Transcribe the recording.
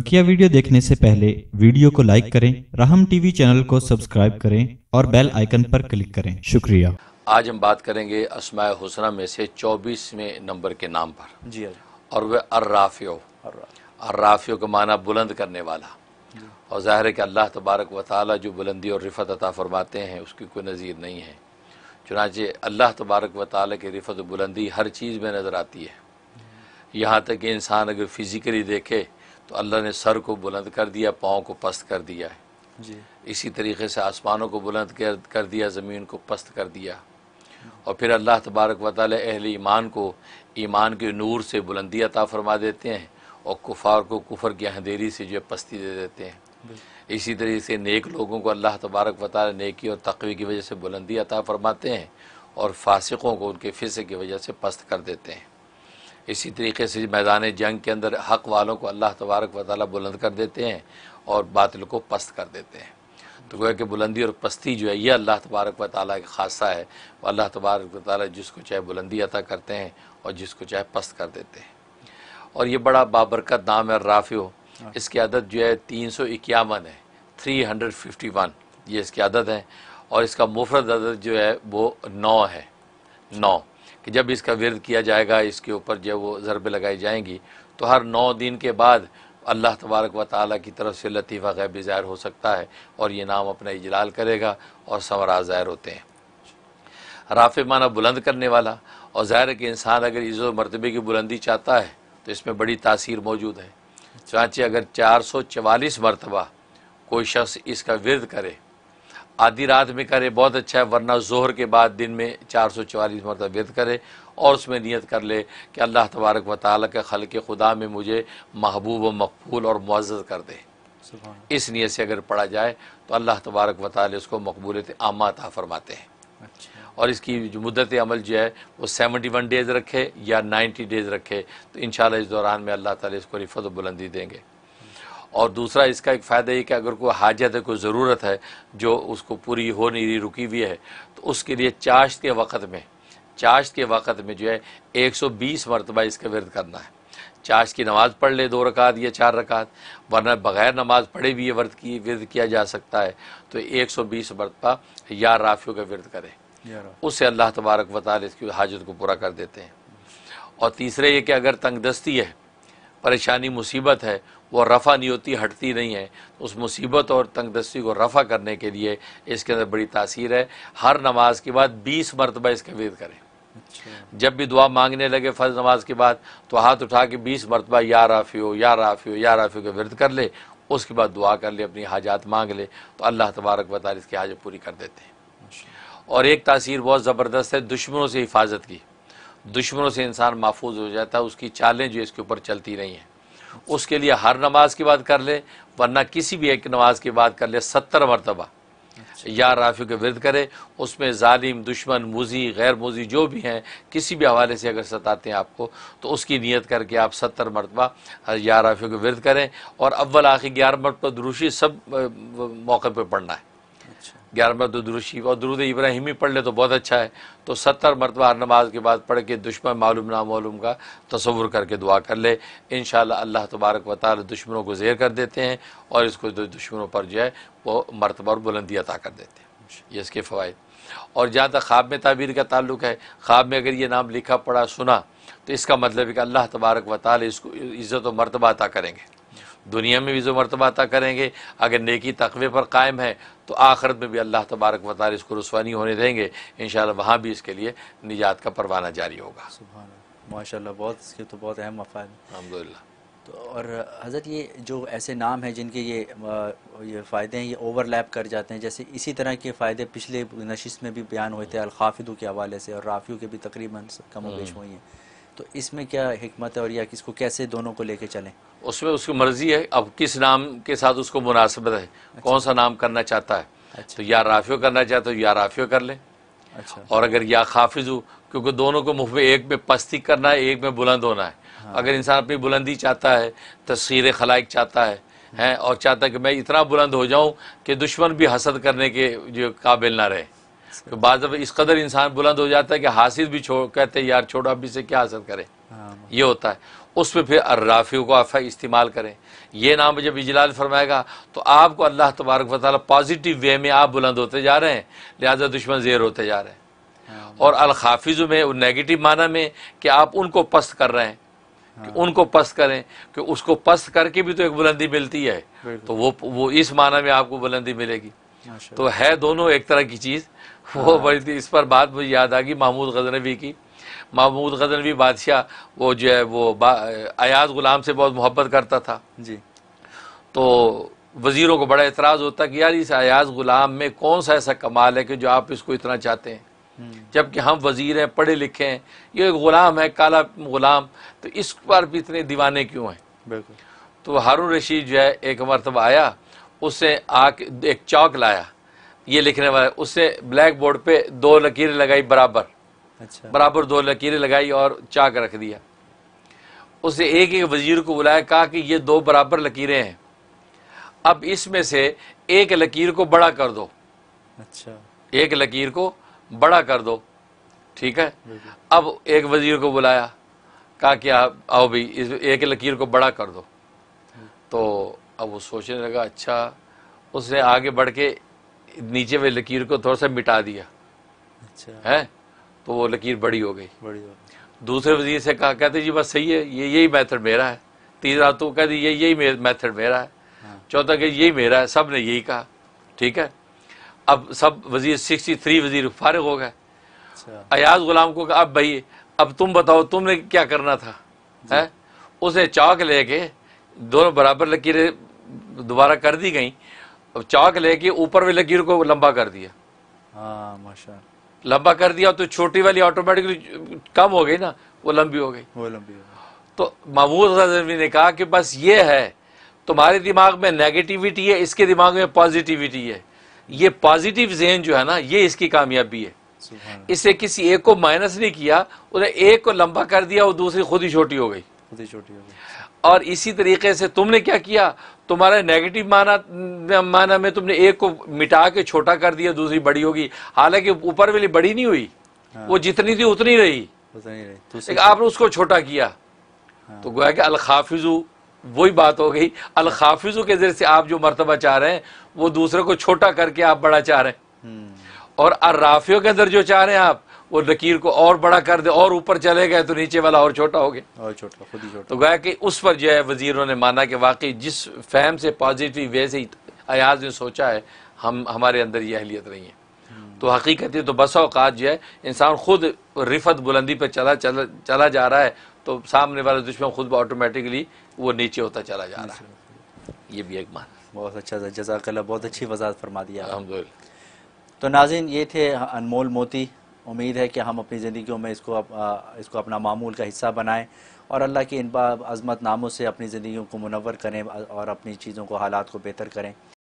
बकिया वीडियो देखने से पहले वीडियो को लाइक करें राहम टीवी चैनल को सब्सक्राइब करें और बेल आइकन पर क्लिक करें शुक्रिया आज हम बात करेंगे असमाय हुसना में से चौबीसवें नंबर के नाम पर हाँ जी और वह अर्राफियो अर्राफियो का माना बुलंद करने वाला और ज़ाहिर है कि अल्लाह तबारक व ताली जो बुलंदी और रिफत अता फरमाते हैं उसकी कोई नज़ीर नहीं है चुनाचे अल्लाह तबारक व ताली की रिफत बुलंदी हर चीज़ में नज़र आती है यहाँ तक कि इंसान अगर फिज़िकली देखे तो अल्लाह ने सर को बुलंद कर दिया पाँव को पस्त कर दिया है जी इसी तरीके से आसमानों को बुलंद कर दिया ज़मीन को पस्त कर दिया और फिर अल्लाह तबारक वाल अहल ईमान को ईमान के नूर से बुलंदी अता फरमा देते हैं और कुफार को कुफर की अंधेरी से जो है पस्ती दे देते हैं इसी तरीके से नेक लोगों को अल्लाह तबारक वाल नेकी और तकवे की वजह से बुलंदी अता फरमाते हैं और फासिकों को उनके फिसक की वजह से पस्त कर देते हैं इसी तरीके से मैदान जंग के अंदर हक वालों को अल्लाह तबारक व ताली बुलंद कर देते हैं और बातिल को पस्त कर देते हैं तो गोया कि बुलंदी और पस्ती जो है यह अल्लाह तबारक व ताली का खासा है अल्लाह तबारक व ताली जिसको चाहे बुलंदी अता करते हैं और जिसको चाहे पस्त कर देते हैं और ये बड़ा बाबरकत नाम है राफ़ी हाँ। इसकी आदत जो है तीन सौ इक्यावन है थ्री हंड्रेड फिफ्टी वन ये इसकी आदत है और इसका मुफरत अदद जो है वो नौ है नौ कि जब इसका विरद किया जाएगा इसके ऊपर जब वो ज़रबे लगाई जाएंगी तो हर नौ दिन के बाद अल्लाह तबारक व ताली की तरफ से लतीफ़ा गैब ज़ाहिर हो सकता है और ये नाम अपना इजलाल करेगा और सवराज ज़ाहिर होते हैं राफ़ माना बुलंद करने वाला और ज़ाहिर के कि इंसान अगर इज़ो मरतबे की बुलंदी चाहता है तो इसमें बड़ी तासीर मौजूद है चाँचे अगर चार सौ चवालीस मरतबा कोई शख्स इसका विरद करे आधी रात में करे बहुत अच्छा है वरना जोहर के बाद दिन में चार सौ चवालीस मरतब व्यर्थ करे और उसमें नियत कर ले कि अल्लाह तबारक व ताल के खल के खुदा में मुझे महबूब व मकबूल और मुआज़ कर दे इस नीयत से अगर पढ़ा जाए तो अल्लाह तबारक व ताल उसको मकबूलत आमा अता फरमाते हैं अच्छा। और इसकी जो मुद्दत अमल जो है वो सेवेंटी वन डेज़ रखे या नाइन्टी डेज़ रखे तो इन इस दौरान में अल्लाह ताली इसको रिफत बुलंदी देंगे और दूसरा इसका एक फ़ायदा ये कि अगर कोई हाजत है कोई ज़रूरत है जो उसको पूरी हो नहीं रही रुकी हुई है तो उसके लिए चाश्त के वक़्त में चाश्त के वक़्त में जो है एक सौ बीस मरतबा इसका विरद करना है चाश की नमाज़ पढ़ ले दो रकात या चार रकात वरना बग़ैर नमाज पढ़े भी ये वर्द की विरद किया जा सकता है तो एक सौ बीस मरतबा या राफियों का विरद करें उससे अल्लाह तबारक वाल इसकी हाजत को पूरा कर देते हैं और तीसरे ये कि अगर तंगदस्ती है परेशानी मुसीबत है वो रफ़ा नहीं होती हटती नहीं है उस मुसीबत और तंगदस्ती को रफ़ा करने के लिए इसके अंदर बड़ी तासीर है हर नमाज के बाद बीस मरतबा इसका वेद करें अच्छा। जब भी दुआ मांगने लगे फ़र्ज नमाज के बाद तो हाथ उठा के बीस मरतबा या राफी हो या राफ़ी हो या राफ़ियो का वर्द कर ले उसके बाद दुआ कर ले अपनी हाजात मांग ले तो अल्लाह तबारक बतार इसकी हाजत पूरी कर देते हैं अच्छा। और एक तासीर बहुत ज़बरदस्त है दुश्मनों से हिफाजत की दुश्मनों से इंसान महफूज हो जाता है उसकी चालें जो इसके ऊपर चलती रही हैं उसके लिए हर नमाज के बाद कर ले वरना किसी भी एक नमाज के बाद कर ले सत्तर मरतबा अच्छा। या राफी के विरद करे उसमें ालिम दुश्मन मुजी गैर मुजी जो भी हैं किसी भी हवाले से अगर सताते हैं आपको तो उसकी नीयत करके आप सत्तर मरतबा या राफियों के विरद करें और अव्वल आखिर ग्यारह मरतबा दुरुशी सब मौके पर पढ़ना है ग्यारह मरत तो दुरुशीफ और दरुद इब्राहिमी पढ़ ले तो बहुत अच्छा है तो सत्तर मरतबा हर नमाज के बाद पढ़ के दुश्मन मालूम नामूम का तस्वुर करके दुआ कर ले इन अल्लाह तबारक व ताल दुश्मनों को जेर कर देते हैं और इसको दुश्मनों पर जो है वो मरतबा और बुलंदी अता कर देते हैं ये इसके फ़वाद और जहाँ तक ख्वाब में ताबीर का ताल्लुक है ख्वाब में अगर ये नाम लिखा पढ़ा सुना तो इसका मतलब है कि अल्लाह तबारक व ताल इसको इज़्ज़त व मरतबा अता करेंगे दुनिया में भी जो मरतबा अता करेंगे अगर नेकी तकवे पर कायम है तो आखिरत में भी अल्लाह तबारक वाल इसको रसवानी होने देंगे इन वहाँ भी इसके लिए निजात का परवाना जारी होगा माशा बहुत इसके तो बहुत अहम मफाद अलहमदिल्ला तो और हज़रत ये जो ऐसे नाम हैं जिनके ये ये फ़ायदे हैं ये ओवरलैप कर जाते हैं जैसे इसी तरह के फ़ायदे पिछले नशिस में भी बयान हुए थे अलखाफिदों के हवाले से और राफियों के भी तकरीबन कम वेश हम्म। हुई हैं तो इसमें क्या हमत है और या किसको कैसे दोनों को लेके चलें उसमें उसकी मर्जी है अब किस नाम के साथ उसको मुनासिबत है अच्छा। कौन सा नाम करना चाहता है अच्छा। तो या राफियो करना चाहता हो तो या राफियो कर लें अच्छा। और अगर या खाफिज हो क्योंकि दोनों को मुफ में एक में पस्ती करना है एक में बुलंद होना है हाँ। अगर इंसान अपनी बुलंदी चाहता है तस्वीर खलाइक चाहता है हैं और चाहता है कि मैं इतना बुलंद हो जाऊं कि दुश्मन भी हसद करने के जो काबिल ना रहे तो बाद इस कदर इंसान बुलंद हो जाता है कि हासिल भी छोड़ कहते यार छोड़ो अभी से क्या हासिल करें हाँ, हाँ। ये होता है उस पर फिर अर्राफ़ी को आप इस्तेमाल करें यह नाम जब इजलाल फरमाएगा तो आपको अल्लाह तबारक वाली पॉजिटिव वे में आप बुलंद होते जा रहे हैं लिहाजा दुश्मन जेर होते जा रहे हैं हाँ। और अलखाफिज में नेगेटिव माना में कि आप उनको पस्त कर रहे हैं कि उनको पस्त करें कि उसको पस्त करके भी तो एक बुलंदी मिलती है तो वो वो इस माना में आपको बुलंदी मिलेगी तो है दोनों एक तरह की चीज़ वो हाँ। बड़ी थी इस पर बात मुझे याद आ गई महमूद गजनवी की महमूद गजनवी बादशाह वो जो है वो अयाज गुलाम से बहुत मोहब्बत करता था जी तो वज़ीरों को बड़ा एतराज़ होता कि यार इस अयाज गुलाम में कौन सा ऐसा कमाल है कि जो आप इसको इतना चाहते हैं हम्म। जबकि हम वज़ीर हैं पढ़े लिखे हैं ये ग़ुलाम है काला ग़ुलाम तो इस पर भी इतने दीवाने क्यों हैं बिल्कुल तो हारून रशीद जो है एक मरतबा आया उससे आके एक चौक लाया ये लिखने वाला उसने ब्लैक बोर्ड पे दो लकीरें लगाई बराबर अच्छा बराबर दो लकीरें लगाई और चाक रख दिया उसने एक एक वजीर को बुलाया कहा कि ये दो बराबर लकीरें हैं अब इसमें से एक लकीर को बड़ा कर दो अच्छा एक लकीर को बड़ा कर दो ठीक है अब एक वजीर को बुलाया कहा कि आप आओ भाई इस एक लकीर को बड़ा कर दो हम्म। तो अब वो सोचने लगा अच्छा उसने आगे बढ़ के नीचे वे लकीर को थोड़ा सा मिटा दिया अच्छा है तो वो लकीर बड़ी हो गई बड़ी दूसरे वजीर से कहा कहते जी बस सही है ये यही मेथड मेरा है तीसरा तो दी ये यही मेथड मेरा है हाँ। चौथा कह यही मेरा है सब ने यही कहा ठीक है अब सब वजीर सिक्सटी थ्री वजीर फारग हो गए अच्छा। अयाज गुलाम को कहा अब भाई अब तुम बताओ तुमने क्या करना था है उसे चौक लेके दोनों बराबर लकीरें दोबारा कर दी गई अब चाक लेके ऊपर वाली लकीर को लंबा कर दिया हाँ, माशा लंबा कर दिया तो छोटी वाली ऑटोमेटिकली कम हो गई ना वो लंबी हो गई वो लंबी तो महमूद ने कहा कि बस ये है तुम्हारे दिमाग में नेगेटिविटी है इसके दिमाग में पॉजिटिविटी है ये पॉजिटिव जहन जो है ना ये इसकी कामयाबी है इसे किसी एक को माइनस नहीं किया उन्हें एक को लंबा कर दिया और दूसरी खुद ही छोटी हो गई खुद ही छोटी हो गई और इसी तरीके से तुमने क्या किया तुम्हारा नेगेटिव माना माना में तुमने एक को मिटा के छोटा कर दिया दूसरी बड़ी होगी हालांकि ऊपर वाली बड़ी नहीं हुई हाँ। वो जितनी थी उतनी रही, उतनी आपने उसको छोटा किया हाँ। तो गोया कि अलखाफिजू वही बात हो गई अलखाफिजू के जरिए से आप जो मरतबा चाह रहे हैं वो दूसरे को छोटा करके आप बड़ा चाह रहे हैं हम्म। और अर्राफियों के अंदर जो चाह रहे हैं आप वो लकीर को और बड़ा कर दे और ऊपर चले गए तो नीचे वाला और छोटा हो गया और छोटा खुद ही छोटा तो गया कि उस पर जो है वजीरों ने माना कि वाकई जिस फैम से पॉजिटिव वे से अयाज ने सोचा है हम हमारे अंदर ये अहलियत नहीं है हम्म। तो हकीकत ये तो बसा अवकात जो है इंसान खुद रिफत बुलंदी पर चला चला चला जा रहा है तो सामने वाले दुश्मन खुद ऑटोमेटिकली वो नीचे होता चला जा रहा है ये भी एक मान बहुत अच्छा जजाकल्ला बहुत अच्छी वजात फरमा दिया अलहमदिल्ला तो नाजिन ये थे अनमोल मोती उम्मीद है कि हम अपनी ज़िंदगियों में इसको अप, आ, इसको अपना मामूल का हिस्सा बनाएं और अल्लाह के इन अजमत नामों से अपनी ज़िंदगियों को मुनवर करें और अपनी चीज़ों को हालात को बेहतर करें